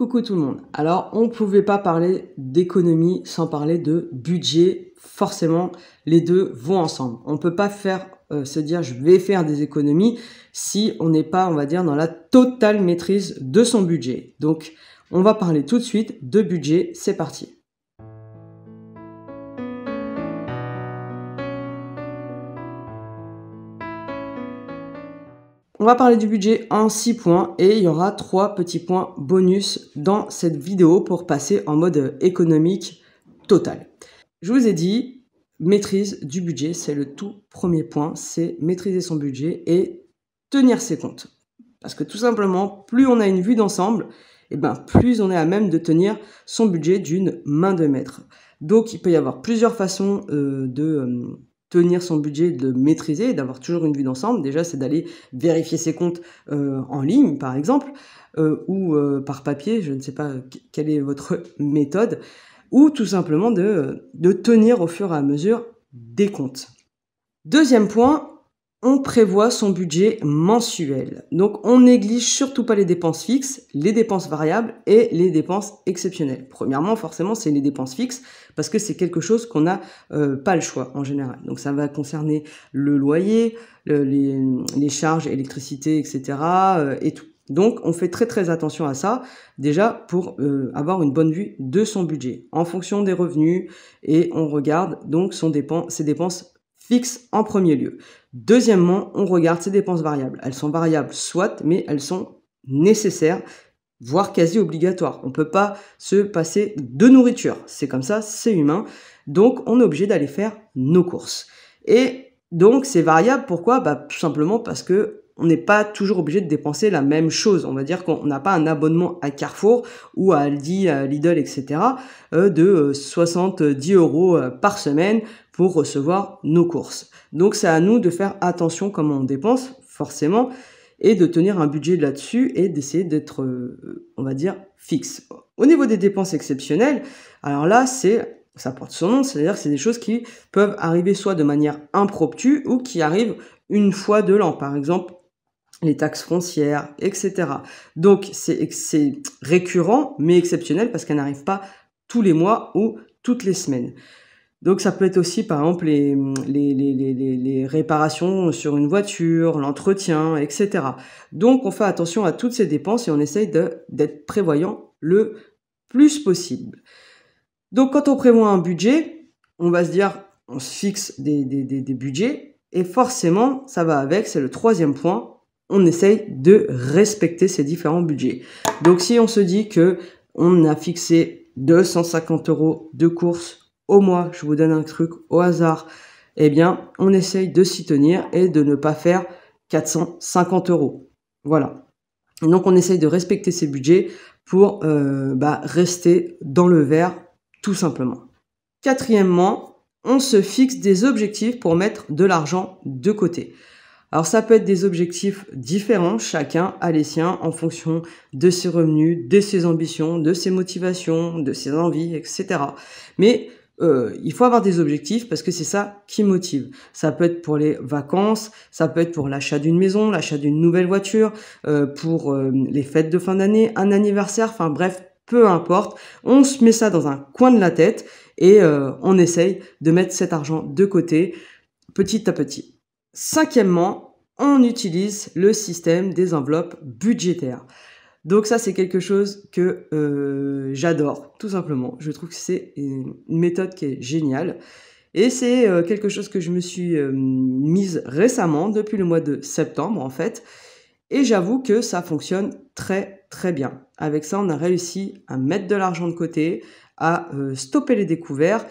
Coucou tout le monde. Alors, on ne pouvait pas parler d'économie sans parler de budget. Forcément, les deux vont ensemble. On ne peut pas faire euh, se dire je vais faire des économies si on n'est pas, on va dire, dans la totale maîtrise de son budget. Donc, on va parler tout de suite de budget. C'est parti. On va parler du budget en 6 points et il y aura trois petits points bonus dans cette vidéo pour passer en mode économique total. Je vous ai dit, maîtrise du budget, c'est le tout premier point, c'est maîtriser son budget et tenir ses comptes. Parce que tout simplement, plus on a une vue d'ensemble, et eh ben, plus on est à même de tenir son budget d'une main de maître. Donc il peut y avoir plusieurs façons euh, de... Euh, tenir son budget, de le maîtriser, d'avoir toujours une vue d'ensemble. Déjà, c'est d'aller vérifier ses comptes euh, en ligne, par exemple, euh, ou euh, par papier, je ne sais pas quelle est votre méthode, ou tout simplement de, de tenir au fur et à mesure des comptes. Deuxième point, on prévoit son budget mensuel. Donc on néglige surtout pas les dépenses fixes, les dépenses variables et les dépenses exceptionnelles. Premièrement, forcément, c'est les dépenses fixes parce que c'est quelque chose qu'on n'a euh, pas le choix en général. Donc ça va concerner le loyer, les, charges, électricité, etc. Euh, et tout. Donc on fait très très attention à ça, déjà pour euh, avoir une bonne vue de son budget en fonction des revenus et on regarde donc son ses dépenses fixe en premier lieu. Deuxièmement, on regarde ses dépenses variables. Elles sont variables soit, mais elles sont nécessaires, voire quasi obligatoires. On ne peut pas se passer de nourriture. C'est comme ça, c'est humain. Donc on est obligé d'aller faire nos courses. Et donc c'est variable, pourquoi bah, Tout simplement parce que on n'est pas toujours obligé de dépenser la même chose. On va dire qu'on n'a pas un abonnement à Carrefour ou à Aldi, à Lidl, etc. Euh, de 70 euh, euros euh, par semaine pour recevoir nos courses. Donc c'est à nous de faire attention comment on dépense, forcément, et de tenir un budget là-dessus et d'essayer d'être, euh, on va dire, fixe. Au niveau des dépenses exceptionnelles, alors là, c'est ça porte son nom, c'est-à-dire c'est des choses qui peuvent arriver soit de manière impromptue ou qui arrivent une fois de l'an, par exemple les taxes foncières, etc. Donc c'est récurrent mais exceptionnel parce qu'elle n'arrive pas tous les mois ou toutes les semaines. Donc ça peut être aussi par exemple les, réparations sur une voiture, l'entretien, etc. Donc on fait attention à toutes ces dépenses et on essaye d'être prévoyant le plus possible. Donc quand on prévoit un budget, on va se dire, on se fixe des, des budgets et forcément ça va avec, c'est le troisième point, on essaye de respecter ces différents budgets. Donc si on se dit que on a fixé 250 euros de courses au mois, je vous donne un truc au hasard, eh bien, on essaye de s'y tenir et de ne pas faire 450 euros. Voilà. donc, on essaye de respecter ses budgets pour euh, bah, rester dans le vert, tout simplement. Quatrièmement, on se fixe des objectifs pour mettre de l'argent de côté. Alors ça peut être des objectifs différents, chacun a les siens en fonction de ses revenus, de ses ambitions, de ses motivations, de ses envies, etc. Mais euh, il faut avoir des objectifs parce que c'est ça qui motive. Ça peut être pour les vacances, ça peut être pour l'achat d'une maison, l'achat d'une nouvelle voiture, euh, pour euh, les fêtes de fin d'année, un anniversaire, enfin bref, peu importe. On se met ça dans un coin de la tête et on essaye de mettre cet argent de côté petit à petit. Cinquièmement, on utilise le système des enveloppes budgétaires. Donc ça, c'est quelque chose que euh, j'adore, tout simplement. Je trouve que c'est une méthode qui est géniale. Et c'est euh, quelque chose que je me suis euh, mise récemment, depuis le mois de septembre en fait. Et j'avoue que ça fonctionne très très bien. Avec ça, on a réussi à mettre de l'argent de côté, à stopper les découvertes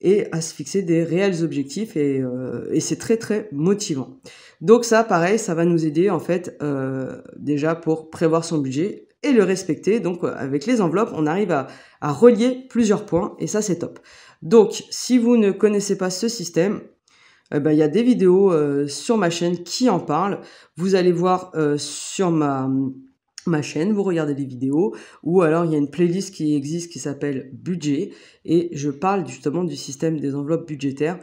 et à se fixer des réels objectifs euh, et, c'est très très motivant. Donc ça pareil, ça va nous aider en fait euh, déjà pour prévoir son budget et le respecter. Donc euh, avec les enveloppes, on arrive à, relier plusieurs points et ça c'est top. Donc si vous ne connaissez pas ce système, eh ben, il y a des vidéos sur ma chaîne qui en parlent. Vous allez voir sur ma ma chaîne, vous regardez les vidéos, ou alors il y a une playlist qui existe qui s'appelle Budget, et je parle justement du système des enveloppes budgétaires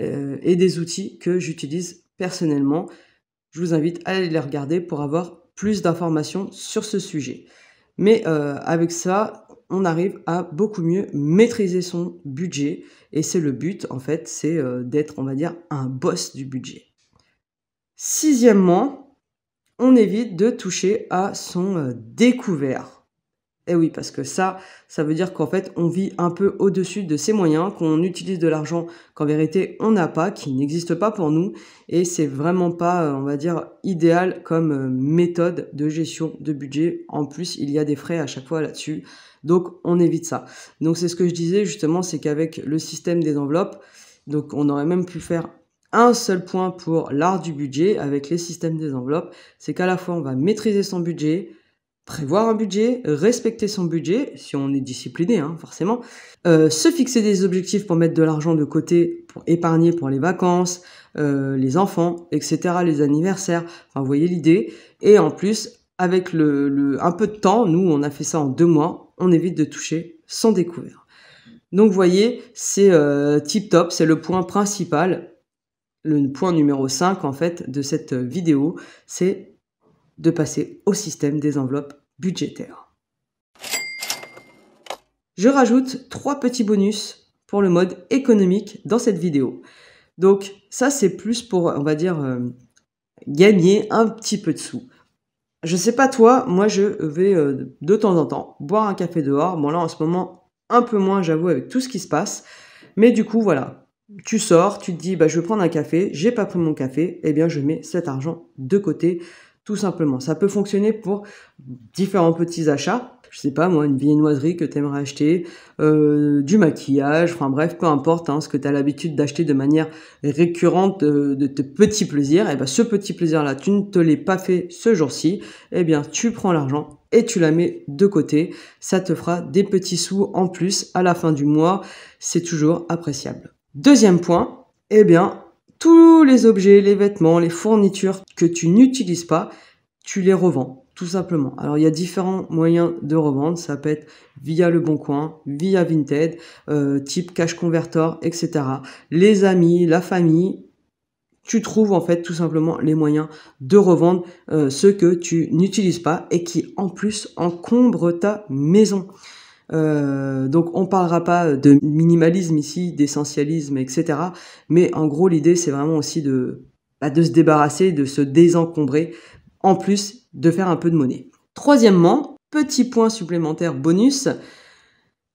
euh, et des outils que j'utilise personnellement. Je vous invite à aller les regarder pour avoir plus d'informations sur ce sujet. Mais euh, avec ça, on arrive à beaucoup mieux maîtriser son budget, et c'est le but en fait, c'est euh, d'être, on va dire, un boss du budget. Sixièmement, on évite de toucher à son euh, découvert. Et eh oui, parce que ça, ça veut dire qu'en fait, on vit un peu au-dessus de ses moyens, qu'on utilise de l'argent qu'en vérité, on n'a pas, qui n'existe pas pour nous, et c'est vraiment pas, euh, on va dire, idéal comme euh, méthode de gestion de budget. En plus, il y a des frais à chaque fois là-dessus, donc on évite ça. Donc c'est ce que je disais justement, c'est qu'avec le système des enveloppes, donc on aurait même pu faire un seul point pour l'art du budget avec les systèmes des enveloppes, c'est qu'à la fois on va maîtriser son budget, prévoir un budget, respecter son budget, si on est discipliné, hein, forcément, euh, se fixer des objectifs pour mettre de l'argent de côté, pour épargner pour les vacances, euh, les enfants, etc., les anniversaires, enfin, vous voyez l'idée. Et en plus, avec le, un peu de temps, nous, on a fait ça en deux mois, on évite de toucher sans découvert. Donc, vous voyez, c'est euh, tip top, c'est le point principal le point numéro 5 en fait de cette vidéo, c'est de passer au système des enveloppes budgétaires. Je rajoute trois petits bonus pour le mode économique dans cette vidéo. Donc ça c'est plus pour on va dire euh, gagner un petit peu de sous. Je sais pas toi, moi je vais euh, de temps en temps boire un café dehors. Bon là en ce moment un peu moins j'avoue avec tout ce qui se passe. Mais du coup voilà, tu sors, tu te dis, bah, je vais prendre un café, j'ai pas pris mon café, eh bien, je mets cet argent de côté, tout simplement. Ça peut fonctionner pour différents petits achats. Je sais pas, moi, une viennoiserie que tu aimerais acheter, euh, du maquillage, enfin bref, peu importe hein, ce que tu as l'habitude d'acheter de manière récurrente euh, de tes petits plaisirs, et eh bien ce petit plaisir-là, tu ne te l'es pas fait ce jour-ci, eh bien tu prends l'argent et tu la mets de côté. Ça te fera des petits sous en plus à la fin du mois. C'est toujours appréciable. Deuxième point, eh bien, tous les objets, les vêtements, les fournitures que tu n'utilises pas, tu les revends, tout simplement. Alors, il y a différents moyens de revendre. Ça peut être via Le Bon Coin, via Vinted, euh, type Cash Converter, etc. Les amis, la famille, tu trouves en fait tout simplement les moyens de revendre euh, ceux ce que tu n'utilises pas et qui en plus encombre ta maison. Euh, donc on parlera pas de minimalisme ici, d'essentialisme, etc. Mais en gros, l'idée, c'est vraiment aussi bah, de, se débarrasser, de se désencombrer, en plus de faire un peu de monnaie. Troisièmement, petit point supplémentaire bonus,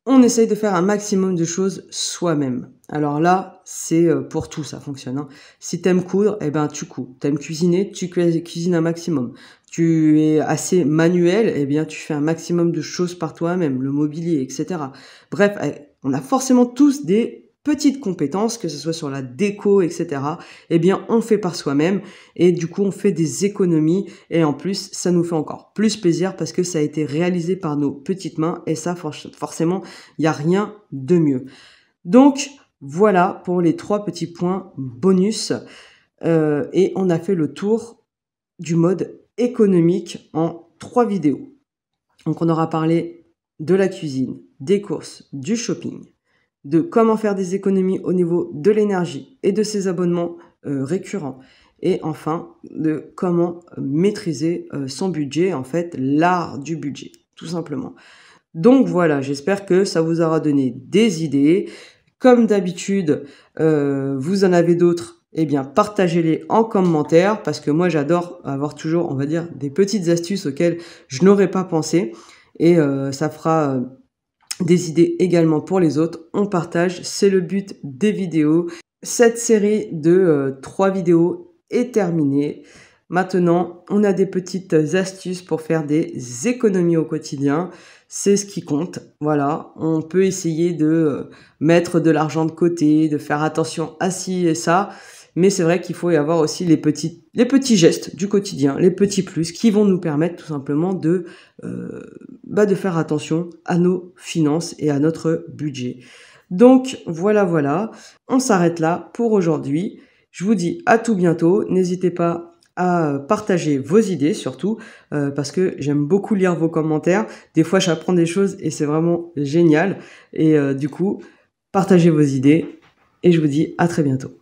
on essaye de faire un maximum de choses soi-même. Alors là, c'est euh, pour tout, ça fonctionne. Si hein. Si t'aimes coudre, et eh ben tu couds. T'aimes cuisiner, tu cuisines un maximum tu es assez manuel, eh bien tu fais un maximum de choses par toi-même, le mobilier, etc. Bref, eh, on a forcément tous des petites compétences, que ce soit sur la déco, etc. Eh bien, on fait par soi-même et du coup, on fait des économies et en plus, ça nous fait encore plus plaisir parce que ça a été réalisé par nos petites mains et ça, forcément, il n'y a rien de mieux. Donc, voilà pour les trois petits points bonus euh, et on a fait le tour du mode économique en trois vidéos. Donc on aura parlé de la cuisine, des courses, du shopping, de comment faire des économies au niveau de l'énergie et de ses abonnements euh, récurrents. Et enfin, de comment euh, maîtriser euh, son budget, en fait, l'art du budget, tout simplement. Donc voilà, j'espère que ça vous aura donné des idées. Comme d'habitude, vous en avez d'autres eh bien partagez-les en commentaire parce que moi j'adore avoir toujours, on va dire, des petites astuces auxquelles je n'aurais pas pensé et euh, ça fera euh, des idées également pour les autres. On partage, c'est le but des vidéos. Cette série de euh, trois vidéos est terminée. Maintenant, on a des petites astuces pour faire des économies au quotidien. C'est ce qui compte. Voilà, on peut essayer de mettre de l'argent de côté, de faire attention à ci et ça. Mais c'est vrai qu'il faut y avoir aussi les petits, les petits gestes du quotidien, les petits plus qui vont nous permettre tout simplement de, euh, bah, de faire attention à nos finances et à notre budget. Donc voilà, voilà, on s'arrête là pour aujourd'hui. Je vous dis à tout bientôt. N'hésitez pas à partager vos idées surtout euh, parce que j'aime beaucoup lire vos commentaires. Des fois j'apprends des choses et c'est vraiment génial. Et euh, du coup, partagez vos idées et je vous dis à très bientôt.